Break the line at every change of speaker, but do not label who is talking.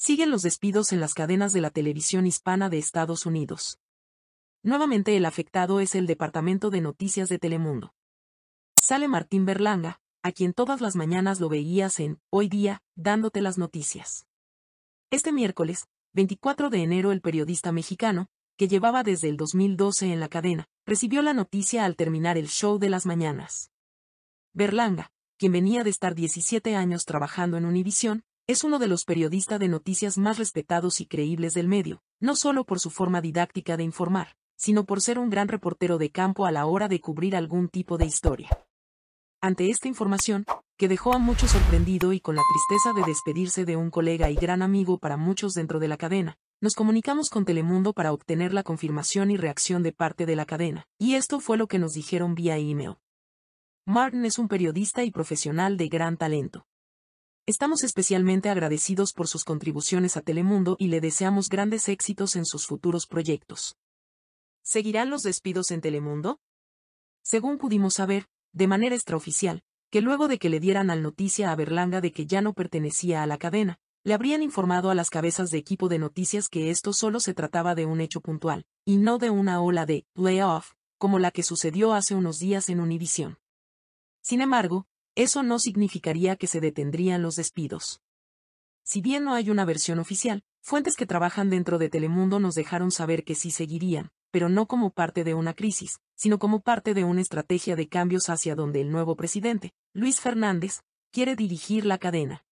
siguen los despidos en las cadenas de la televisión hispana de Estados Unidos. Nuevamente el afectado es el Departamento de Noticias de Telemundo. Sale Martín Berlanga, a quien todas las mañanas lo veías en Hoy Día, dándote las noticias. Este miércoles, 24 de enero, el periodista mexicano, que llevaba desde el 2012 en la cadena, recibió la noticia al terminar el show de las mañanas. Berlanga, quien venía de estar 17 años trabajando en Univisión, es uno de los periodistas de noticias más respetados y creíbles del medio, no solo por su forma didáctica de informar, sino por ser un gran reportero de campo a la hora de cubrir algún tipo de historia. Ante esta información, que dejó a muchos sorprendido y con la tristeza de despedirse de un colega y gran amigo para muchos dentro de la cadena, nos comunicamos con Telemundo para obtener la confirmación y reacción de parte de la cadena, y esto fue lo que nos dijeron vía email. Martin es un periodista y profesional de gran talento. Estamos especialmente agradecidos por sus contribuciones a Telemundo y le deseamos grandes éxitos en sus futuros proyectos. ¿Seguirán los despidos en Telemundo? Según pudimos saber, de manera extraoficial, que luego de que le dieran al noticia a Berlanga de que ya no pertenecía a la cadena, le habrían informado a las cabezas de equipo de noticias que esto solo se trataba de un hecho puntual, y no de una ola de layoff, como la que sucedió hace unos días en Univisión. Sin embargo, eso no significaría que se detendrían los despidos. Si bien no hay una versión oficial, fuentes que trabajan dentro de Telemundo nos dejaron saber que sí seguirían, pero no como parte de una crisis, sino como parte de una estrategia de cambios hacia donde el nuevo presidente, Luis Fernández, quiere dirigir la cadena.